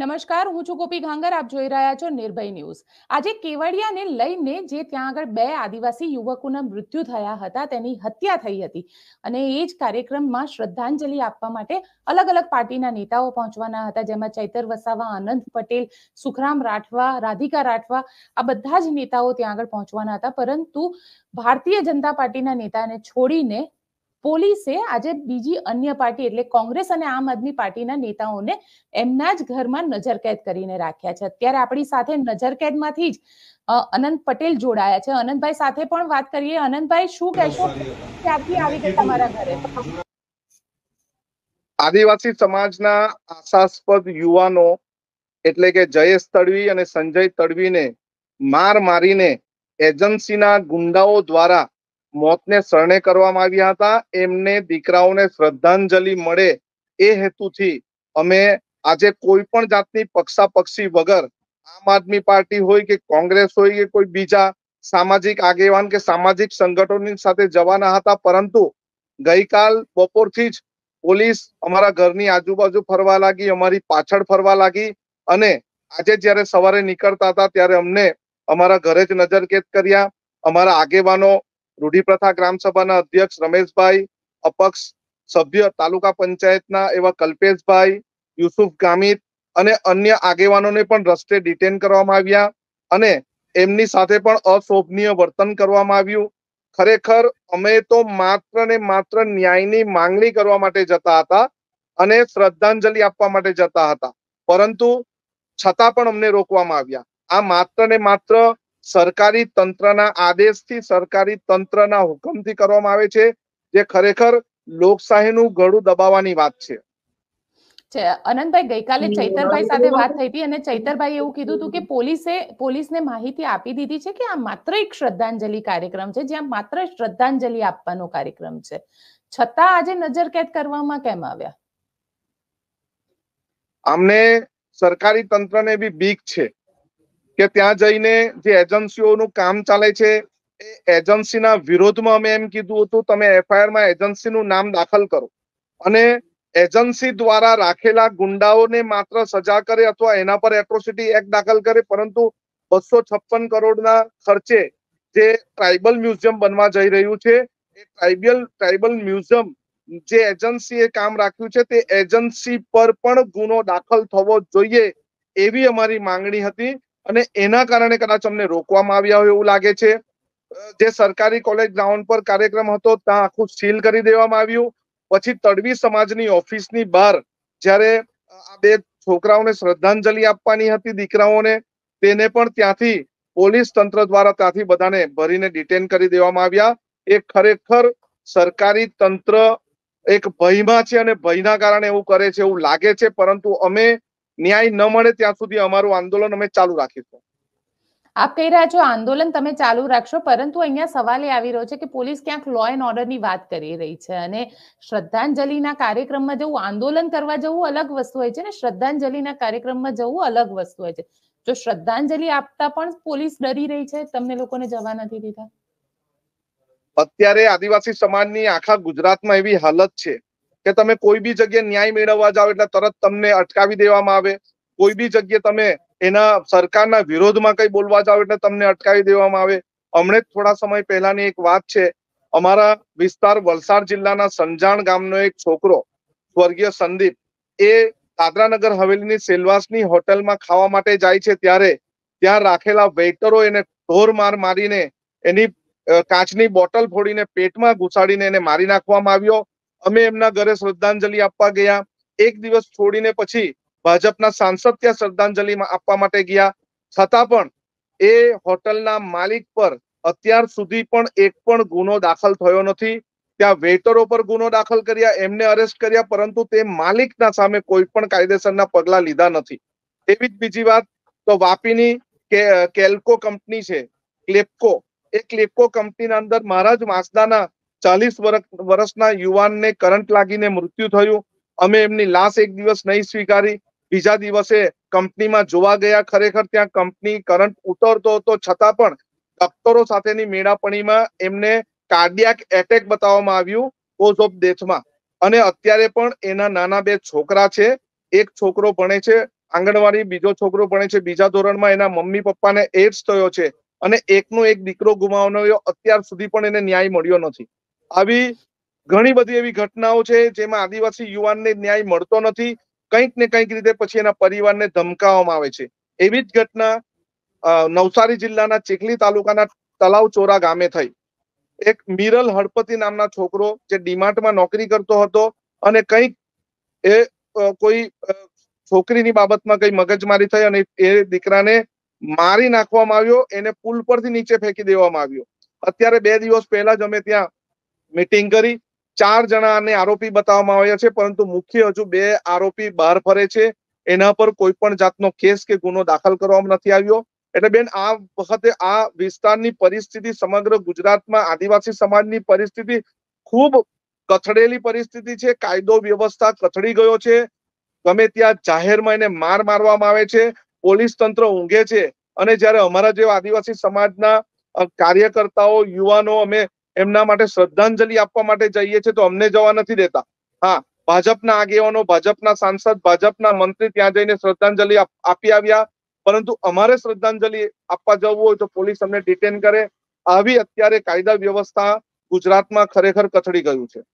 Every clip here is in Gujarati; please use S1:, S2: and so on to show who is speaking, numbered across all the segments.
S1: નમસ્કાર હું છું ગોપી ઘાંગર આપ જોઈ રહ્યા છો નિર્ભય ન્યૂઝ આજે કેવડિયાને લઈને જે ત્યાં આગળ બે આદિવાસી યુવકોના મૃત્યુ થયા હતા તેની હત્યા થઈ હતી અને એ જ કાર્યક્રમમાં શ્રદ્ધાંજલિ આપવા માટે અલગ અલગ પાર્ટીના નેતાઓ પહોંચવાના હતા જેમાં ચૈતર વસાવા આનંદ પટેલ સુખરામ રાઠવા રાધિકા રાઠવા આ બધા જ નેતાઓ ત્યાં આગળ પહોંચવાના હતા પરંતુ ભારતીય જનતા પાર્ટીના નેતાને છોડીને પોલીસે આજે બીજી અન્ય પાર્ટી એટલે કોંગ્રેસ અને આમ આદમી પાર્ટીના નેતાઓને એમના જ ઘરમાં નજરકેદ કરીને રાખ્યા છે અત્યારે આપણી સાથે નજરકેદમાંથી જ અનંત પટેલ જોડાયા છે અનંતભાઈ સાથે પણ વાત કરીએ અનંતભાઈ શું કહેશો ક્યાંથી આવી ગઈ તમારા ઘરે
S2: આદિવાસી સમાજના આશાસ્પદ યુવાનો એટલે કે જયેશ તડવી અને સંજય તડવીને માર મારીને એજન્સીના ગુંડાઓ દ્વારા મોતને શરણે કરવામાં આવ્યા હતા એમને દીકરાઓને શ્રદ્ધાંજલિ મળે એ હેતુથી અમે આજે કોઈ પણ જાતની પક્ષાપક્ષી વગર આમ આદમી પાર્ટી હોય કે કોંગ્રેસ હોય કે કોઈ બીજા સામાજિક આગેવાન કે સામાજિક સંગઠનોની સાથે જવાના હતા પરંતુ ગઈકાલ બપોરથી જ પોલીસ અમારા ઘરની આજુબાજુ ફરવા લાગી અમારી પાછળ ફરવા લાગી અને આજે જ્યારે સવારે નીકળતા હતા ત્યારે અમને અમારા ઘરે જ નજર કેદ કર્યા અમારા આગેવાનો રૂઢિપ્રથા ગ્રામસભાના અધ્યક્ષ રમેશભાઈ અપક્ષ સભ્ય તાલુકા પંચાયતના એવા કલ્પેશભાઈ યુસુફ ગામિત અને અન્ય આગેવાનોને પણ રસ્તે ડિટેન કરવામાં આવ્યા અને એમની સાથે પણ અશોભનીય વર્તન કરવામાં આવ્યું ખરેખર અમે તો માત્ર ને માત્ર ન્યાયની માંગણી કરવા માટે જતા હતા અને શ્રદ્ધાંજલિ આપવા માટે જતા હતા પરંતુ છતાં પણ અમને રોકવામાં આવ્યા આ માત્ર ને માત્ર સરકારી તંત્રના આદેશથી સરકારી તંત્રના હુકમથી કરવામાં આવે છે જે ખરેખર લોકશાહીનું ગળું દબાવવાની વાત છે
S1: છે અનંતભાઈ ગઈકાલે ચૈતરભાઈ સાથે વાત થઈ હતી અને ચૈતરભાઈ એવું કીધું હતું કે પોલીસે પોલીસને માહિતી આપી દીધી છે કે આ માત્ર એક શ્રદ્ધાંજલિ કાર્યક્રમ છે જ્યાં માત્ર શ્રદ્ધાંજલિ આપવાનો કાર્યક્રમ છે છતાં આજે નજર કેદ કરવામાં કેમ આવ્યા
S2: અમને સરકારી તંત્રને બી બીક છે કે ત્યાં જઈને જે એજન્સીઓનું કામ ચાલે છે એ એજન્સીના વિરોધમાં અમે એમ કીધું હતું તમે એફઆઈઆરમાં એજન્સીનું નામ દાખલ કરો અને એજન્સી દ્વારા રાખેલા ગુંડાઓને માત્ર સજા કરે અથવા એના પર એટ્રોસિટી એક્ટ દાખલ કરે પરંતુ બસો છપ્પન કરોડના ખર્ચે જે ટ્રાઇબલ મ્યુઝિયમ બનવા જઈ રહ્યું છે એ ટ્રાઇબલ ટ્રાઇબલ મ્યુઝિયમ જે એજન્સીએ કામ રાખ્યું છે તે એજન્સી પર પણ ગુનો દાખલ થવો જોઈએ એવી અમારી માંગણી હતી અને એના કારણે કદાચ અમને રોકવામાં આવ્યા હોય એવું લાગે છે જે સરકારી કોલેજ ગ્રાઉન્ડ પર કાર્યક્રમ હતો ત્યાં આખું સીલ કરી દેવામાં આવ્યું પછી તડવી સમાજની ઓફિસની બહાર જ્યારે આ બે છોકરાઓને શ્રદ્ધાંજલિ આપવાની હતી દીકરાઓને તેને પણ ત્યાંથી પોલીસ તંત્ર દ્વારા ત્યાંથી બધાને ભરીને ડિટેન કરી દેવામાં આવ્યા એ ખરેખર સરકારી તંત્ર એક ભયમાં છે અને ભયના કારણે એવું કરે છે એવું લાગે છે પરંતુ અમે ન્યાય ન મળે ત્યાં સુધી અમારું આંદોલન અમે ચાલુ રાખીશું
S1: આપ કહી રહ્યા છો આંદોલન તમે ચાલુ રાખશો પરંતુ અહીંયા સવાલ એ આવી રહ્યો છે કે પોલીસ ક્યાંક લો એન્ડ ની વાત કરી રહી છે અને શ્રદ્ધાંજલિના કાર્યક્રમમાં જવું આંદોલન કરવા જવું અલગ વસ્તુ હોય છે ને શ્રદ્ધાંજલિના કાર્યક્રમમાં જવું અલગ વસ્તુ હોય છે જો શ્રદ્ધાંજલિ આપતા પણ પોલીસ ડરી રહી છે તમને લોકોને જવા નથી દીધા
S2: અત્યારે આદિવાસી સમાજની આખા ગુજરાતમાં એવી હાલત છે કે તમે કોઈ બી જગ્યાએ ન્યાય મેળવવા જાવ એટલે તરત તમને અટકાવી દેવામાં આવે કોઈ બી જગ્યાએ તમે એના સરકારના વિરોધમાં કઈ બોલવા જાઓ એટલે તમને અટકાવી દેવામાં આવે હમણે થોડા સમય પહેલાની એક વાત છે અમારા વિસ્તાર વલસાડ જિલ્લાના સંજાણ ગામનો એક છોકરો સ્વર્ગીય સંદીપ એ દાદરાનગર હવેલીની સેલવાસની હોટલમાં ખાવા માટે જાય છે ત્યારે ત્યાં રાખેલા વેઇટરો એને ઢોર માર મારીને એની કાચની બોટલ ફોડીને પેટમાં ઘુસાડીને એને મારી નાખવામાં આવ્યો અમે એમના ઘરે શ્રદ્ધાંજલિ આપવા ગયા એક દિવસ છોડીને પછી ભાજપના સાંસદ ત્યાં શ્રદ્ધાંજલિ આપવા માટે ગયા છતાં પણ એ હોટલના માલિક પર અત્યાર સુધી પણ એક પણ ગુનો દાખલ થયો નથી ત્યાં વેટરો પર ગુનો દાખલ કર્યા એમને અરેસ્ટ કર્યા પરંતુ તે માલિકના સામે કોઈ પણ કાયદેસરના પગલા લીધા નથી એવી જ બીજી વાત તો વાપીની કે કેલ્કો કંપની છે ક્લેપકો એ ક્લેપકો કંપનીના અંદર મહારાજ વાંસદાના ચાલીસ વર્ષના યુવાનને કરંટ લાગીને મૃત્યુ થયું અમે એમની લાશ એક દિવસ નહીં સ્વીકારી બીજા દિવસે કંપનીમાં જોવા ગયા ખરેખર ત્યાં કંપની કરંટ ઉતરતો હતો છતાં પણ ડોક્ટરો સાથેની મેળાપણીમાં એમને કાર્ડિયાક એટેક બતાવવામાં આવ્યું કોઝ ઓફ ડેથમાં અને અત્યારે પણ એના નાના બે છોકરા છે એક છોકરો ભણે છે આંગણવાડી બીજો છોકરો ભણે છે બીજા ધોરણમાં એના મમ્મી પપ્પાને એડ્સ થયો છે અને એકનો એક દીકરો ગુમાવવાનો અત્યાર સુધી પણ એને ન્યાય મળ્યો નથી આવી ઘણી બધી એવી ઘટનાઓ છે જેમાં આદિવાસી યુવાનને ન્યાય મળતો નથી કંઈક ને કંઈક રીતે પછી એના પરિવારને ધમકાવવામાં આવે છે એવી જ ઘટના નવસારી જિલ્લાના ચીખલી તાલુકાના તલાવ ચોરા ગામે થઈ એક મિરલ હળપતિ નામના છોકરો જે ડીમાર્ટમાં નોકરી કરતો હતો અને કંઈક એ કોઈ છોકરીની બાબતમાં કઈ મગજમારી થઈ અને એ દીકરાને મારી નાખવામાં આવ્યો એને પુલ પરથી નીચે ફેંકી દેવામાં આવ્યો અત્યારે બે દિવસ પહેલા જ અમે ત્યાં મિટિંગ કરી ચાર જણાને આરોપી બતાવવામાં આવ્યા છે પરંતુ મુખ્ય હજુ બે આરોપી બહાર ફરે છે એના પર કોઈ પણ જાતનો કેસ કે ગુનો દાખલ કરવામાં નથી આવ્યો એટલે બેન આ વખતે આ વિસ્તારની પરિસ્થિતિ સમગ્ર ગુજરાતમાં આદિવાસી સમાજની પરિસ્થિતિ ખૂબ કથળેલી પરિસ્થિતિ છે કાયદો વ્યવસ્થા કથળી ગયો છે ગમે ત્યાં જાહેરમાં એને માર મારવામાં આવે છે પોલીસ તંત્ર ઊંઘે છે અને જ્યારે અમારા જેવા આદિવાસી સમાજના કાર્યકર્તાઓ યુવાનો અમે એમના માટે શ્રદ્ધાંજલિ આપવા માટે જઈએ છીએ તો અમને જવા નથી દેતા હા ભાજપના આગેવાનો ભાજપના સાંસદ ભાજપના મંત્રી ત્યાં જઈને શ્રદ્ધાંજલિ આપી આવ્યા પરંતુ અમારે શ્રદ્ધાંજલિ આપવા જવું હોય તો પોલીસ અમને ડિટેન કરે આવી અત્યારે કાયદા વ્યવસ્થા ગુજરાતમાં ખરેખર કથળી ગયું છે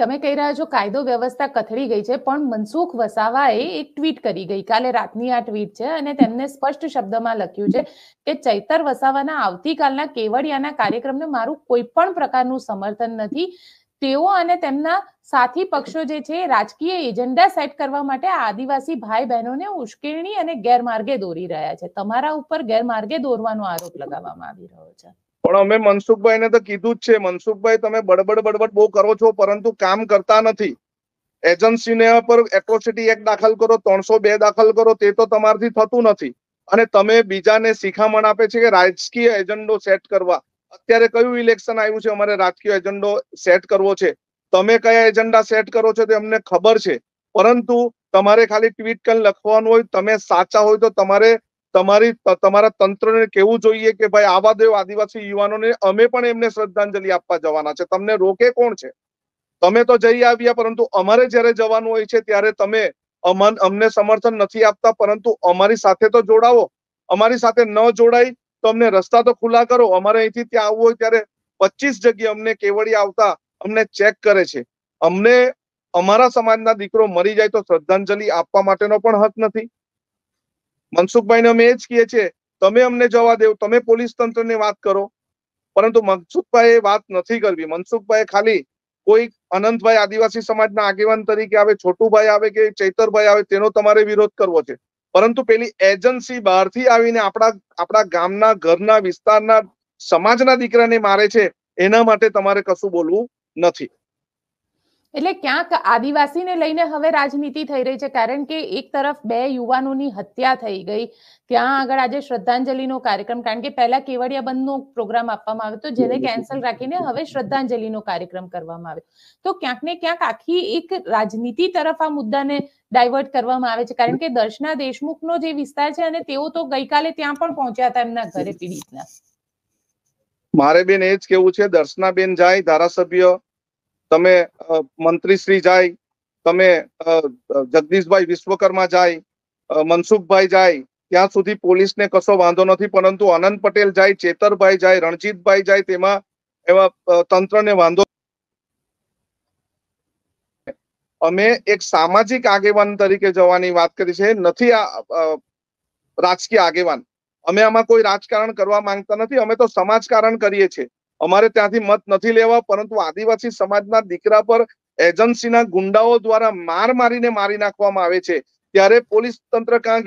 S1: તમે કહી રહ્યા છો કાયદો વ્યવસ્થા કથળી ગઈ છે પણ મનસુખ વસાવાએ એક ટ્વીટ કરી ગઈ કાલે રાતની આ ટ્વીટ છે અને તેમને સ્પષ્ટ શબ્દમાં લખ્યું છે કે ચૈતર વસાવાના આવતીકાલના કેવડિયાના કાર્યક્રમને મારું કોઈ પણ પ્રકારનું સમર્થન નથી તેઓ અને તેમના સાથી પક્ષો જે છે રાજકીય એજન્ડા સેટ કરવા માટે આદિવાસી ભાઈ બહેનોને ઉશ્કેરણી અને ગેરમાર્ગે દોરી રહ્યા છે તમારા ઉપર ગેરમાર્ગે દોરવાનો આરોપ લગાવવામાં આવી રહ્યો છે
S2: પણ અમે મનસુખભાઈને તો કીધું જ છે મનસુખભાઈ તમે બડબડ બડબડ બહુ કરો છો પરંતુ કામ કરતા નથી એજન્સીને પર એટ્રોસિટી એક્ટ દાખલ કરો ત્રણસો બે દાખલ કરો તે તો તમારથી થતું નથી અને તમે બીજાને શિખામણ આપે છે કે રાજકીય એજન્ડો સેટ કરવા અત્યારે કયું ઇલેક્શન આવ્યું છે અમારે રાજકીય એજન્ડો સેટ કરવો છે તમે કયા એજન્ડા સેટ કરો છો તે અમને ખબર છે પરંતુ તમારે ખાલી ટ્વીટ કરીને લખવાનું હોય તમે સાચા હોય તો તમારે તમારી તમારા તંત્રને કેવું જોઈએ કે ભાઈ આવા દેવ આદિવાસી યુવાનોને અમે પણ એમને શ્રદ્ધાંજલિ આપવા જવાના છે તમને રોકે કોણ છે તમે તો જઈ આવ્યા પરંતુ અમારે જ્યારે જવાનું હોય છે ત્યારે તમે અમન અમને સમર્થન નથી આપતા પરંતુ અમારી સાથે તો જોડાવો અમારી સાથે ન જોડાય તો અમને રસ્તા તો ખુલ્લા કરો અમારે અહીંથી ત્યાં આવવું હોય ત્યારે પચીસ જગ્યાએ અમને કેવડી આવતા અમને ચેક કરે છે અમને અમારા સમાજના દીકરો મરી જાય તો શ્રદ્ધાંજલિ આપવા માટેનો પણ હક નથી મનસુખભાઈને અમે એ જ કહીએ છીએ તમે અમને જવા દેવ તમે પોલીસ તંત્રને વાત કરો પરંતુ મનસુખભાઈ વાત નથી કરવી મનસુખભાઈ ખાલી કોઈ અનંતભાઈ આદિવાસી સમાજના આગેવાન તરીકે આવે છોટુભાઈ આવે કે ચૈતરભાઈ આવે તેનો તમારે વિરોધ કરવો છે પરંતુ પેલી એજન્સી બહારથી આવીને આપણા આપણા ગામના ઘરના વિસ્તારના સમાજના દીકરાને મારે છે એના માટે તમારે કશું બોલવું નથી
S1: એટલે ક્યાંક આદિવાસીને લઈને હવે રાજનીતિ થઈ રહી છે કારણ કે એક તરફ બે યુવાનોની હત્યા થઈ ગઈ ત્યાં આગળ આજે શ્રદ્ધાંજલિનો કાર્યક્રમ કારણ કે પહેલા કેવડિયા બંધનો પ્રોગ્રામ આપવામાં આવ્યો તો જેને કેન્સલ રાખીને હવે શ્રદ્ધાંજલિનો કાર્યક્રમ કરવામાં આવ્યો તો ક્યાંક ને ક્યાંક આખી એક રાજનીતિ તરફ આ મુદ્દાને ડાયવર્ટ કરવામાં આવે છે કારણ કે દર્શના દેશમુખનો જે વિસ્તાર છે અને તેઓ તો ગઈકાલે ત્યાં પણ પહોંચ્યા હતા એમના ઘરે પીડિતના
S2: મારે બેન એ જ કેવું છે દર્શના બેન જાય ધારાસભ્ય તમે મંત્રીશ્રી જાય તમે જગદીશભાઈ વિશ્વકર્મા જાય મનસુખભાઈ જાય ત્યાં સુધી પોલીસને કશો વાંધો નથી પરંતુ અનંત પટેલ જાય ચેતરભાઈ જાય રણજીતભાઈ જાય તેમાં એવા તંત્રને વાંધો અમે એક સામાજિક આગેવાન તરીકે જવાની વાત કરી છે નથી આ રાજકીય આગેવાન અમે આમાં કોઈ રાજકારણ કરવા માંગતા નથી અમે તો સમાજકારણ કરીએ છીએ અમારે ત્યાંથી મત નથી લેવા પરંતુ આદિવાસી સમાજના દીકરા પર એજન્સીના ગુંડાઓ દ્વારા માર મારીને મારી નાખવામાં આવે છે ત્યારે પોલીસ તંત્ર કાં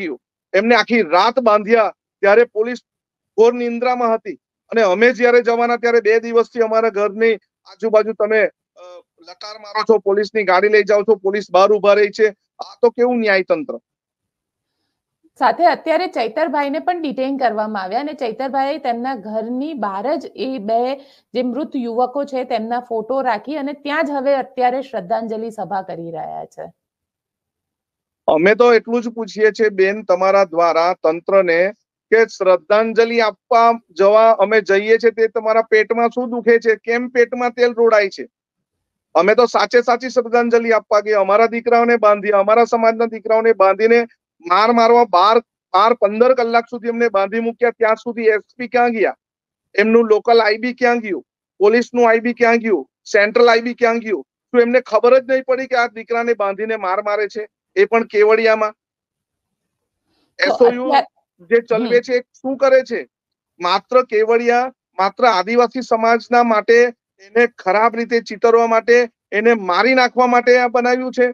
S2: એમને આખી રાત બાંધ્યા ત્યારે પોલીસ ઘોર નિંદ્રામાં હતી અને અમે જયારે જવાના ત્યારે બે દિવસથી અમારા ઘરની આજુબાજુ તમે લકાર મારો છો પોલીસની ગાડી લઈ જાઓ છો પોલીસ બહાર ઉભા રહી છે આ તો કેવું ન્યાયતંત્ર
S1: સાથે અત્યારે ચૈતરભાઈને પણ ડિટેઇન કરવામાં આવ્યા અને ચૈતરભાઈએ તેમના ઘરની બહાર જ એ બે જે મૃત યુવકો છે તેમના ફોટો રાખી અને ત્યાં જ હવે અત્યારે શ્રદ્ધાંજલિ સભા કરી રહ્યા છે
S2: અમે તો એટલું જ પૂછીએ છીએ બેન તમારા દ્વારા તંત્રને કે શ્રદ્ધાંજલિ આપવા જવા અમે જઈએ છીએ તે તમારા પેટમાં શું દુખે છે કેમ પેટમાં તેલ રોડાય છે અમે તો સાચે સાચી શ્રદ્ધાંજલિ આપવા ગઈ અમારા દીકરાઓને બાંધી અમારા સમાજના દીકરાઓને બાંધીને માર મારવા બાર બાર પંદર કલાક સુધી એમને બાંધી મૂક્યા ત્યાં સુધી એસપી ક્યાં ગયા એમનું લોકલ આઈબી ક્યાં ગયું પોલીસનું આઈબી ક્યાં ગયું સેન્ટ્રલ આઈબી ક્યાં ગયું તો એમને ખબર જ નહીં પડી કે આ દીકરાને બાંધીને માર મારે છે એ પણ કેવડિયામાં એસઓયુ જે ચલવે છે શું કરે છે માત્ર કેવડિયા માત્ર આદિવાસી સમાજના માટે એને ખરાબ રીતે ચિતરવા માટે એને મારી નાખવા માટે આ બનાવ્યું છે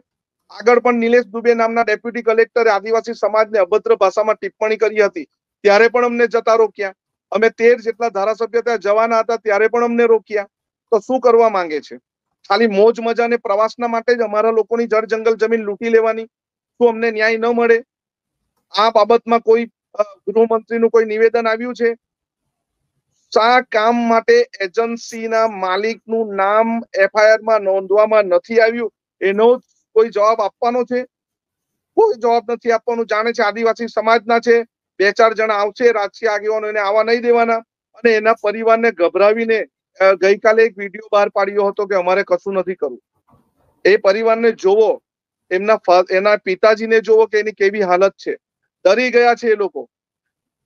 S2: આગળ પણ નિલેશ દુબે નામના ડેપ્યુટી કલેક્ટરે આદિવાસી સમાજને અભદ્ર ભાષામાં ટિપ્પણી કરી હતી ત્યારે પણ અમને જતા રોક્યા અમે તેર જેટલા ધારાસભ્ય ત્યાં જવાના હતા ત્યારે પણ અમને રોક્યા તો શું કરવા માંગે છે ખાલી મોજ મજાને પ્રવાસના માટે જ અમારા લોકોની જળ જંગલ જમીન લૂંટી લેવાની શું અમને ન્યાય ન મળે આ બાબતમાં કોઈ ગૃહમંત્રીનું કોઈ નિવેદન આવ્યું છે શા કામ માટે એજન્સીના માલિકનું નામ એફઆઈઆર માં નોંધવામાં નથી આવ્યું એનો જ કોઈ જવાબ આપવાનો છે કોઈ જવાબ નથી આપવાનું જાણે છે આદિવાસી સમાજના છે બે ચાર જણા આવશે રાજકીય આગેવાનો એને આવવા નહીં દેવાના અને એના પરિવારને ગભરાવીને ગઈકાલે એક વિડીયો બહાર પાડ્યો હતો કે અમારે કશું નથી કરવું એ પરિવારને જોવો એમના એના પિતાજીને જોવો કે એની કેવી હાલત છે ડરી ગયા છે એ લોકો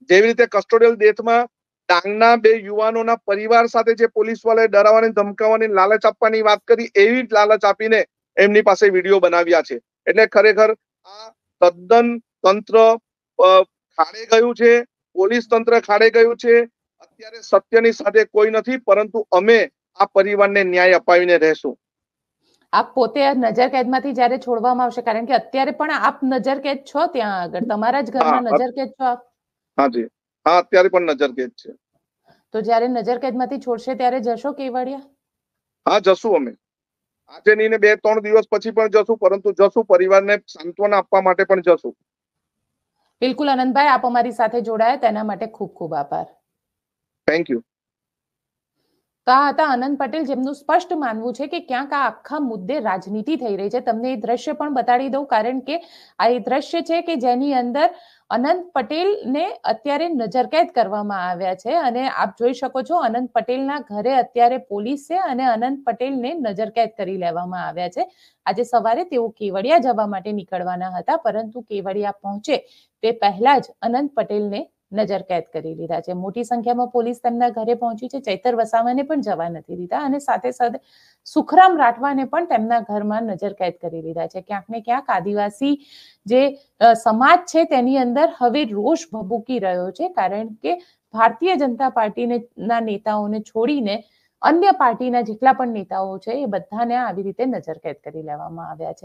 S2: જેવી રીતે કસ્ટોડિયલ ડેથમાં ડાંગના બે યુવાનોના પરિવાર સાથે જે પોલીસ વાળાએ ડરાવવાની ધમકાવવાની લાલચ આપવાની વાત કરી એવી જ લાલચ આપીને એમની પાસે વિડીયો બનાવ્યા છે એટલે ખરેખર આ તદ્દન તંત્ર ખાડે ગયું છે પોલીસ તંત્ર ખાડે ગયું છે અત્યારે સત્યની સાથે કોઈ નથી પરંતુ અમે આ પરિવારને ન્યાય અપાવીને રહેશું
S1: આપ પોતે નજર કેદમાંથી જયારે છોડવામાં આવશે કારણ કે અત્યારે પણ આપ નજર કેદ છો ત્યાં આગળ તમારા જ ઘરમાં નજર કેદ છો આપ
S2: હાજી હા અત્યારે પણ નજર કેદ છે
S1: તો જ્યારે નજર કેદમાંથી છોડશે ત્યારે જશો કેવડિયા
S2: હા જશું અમે આજે નહીં બે ત્રણ દિવસ પછી પણ જશું પરંતુ જશું પરિવારને સાંત્વના આપવા માટે પણ જશું
S1: બિલકુલ આનંદભાઈ આપ અમારી સાથે જોડાયા તેના માટે ખૂબ ખૂબ આભાર થેન્ક યુ તો આ હતા આનંદ પટેલ જેમનું સ્પષ્ટ માનવું છે કે ક્યાંક આ આખા મુદ્દે રાજનીતિ થઈ રહી છે તમને એ દ્રશ્ય પણ બતાડી દઉં કારણ કે આ એ દ્રશ્ય છે કે જેની અંદર અનંત પટેલને અત્યારે નજરકેદ કરવામાં આવ્યા છે અને આપ જોઈ શકો છો અનંત પટેલના ઘરે અત્યારે પોલીસ છે અને અનંત પટેલને નજરકેદ કરી લેવામાં આવ્યા છે આજે સવારે તેઓ કેવડિયા જવા માટે નીકળવાના હતા પરંતુ કેવડિયા પહોંચે તે પહેલા જ અનંત પટેલને નજરકેદ કરી લીધા છે મોટી સંખ્યામાં પોલીસ તેમના ઘરે પહોંચી છે ચૈતર વસાવાને પણ જવા નથી દીધા અને સાથે સાથે સુખરામ રાઠવાને પણ તેમના ઘરમાં નજરકેદ કરી લીધા છે ક્યાંક ને ક્યાંક આદિવાસી જે સમાજ છે તેની અંદર હવે રોષ ભભૂકી રહ્યો છે કારણ કે ભારતીય જનતા પાર્ટીને ના નેતાઓને છોડીને અન્ય પાર્ટીના જેટલા પણ નેતાઓ છે એ બધાને આવી રીતે નજર કેદ કરી લેવામાં આવ્યા છે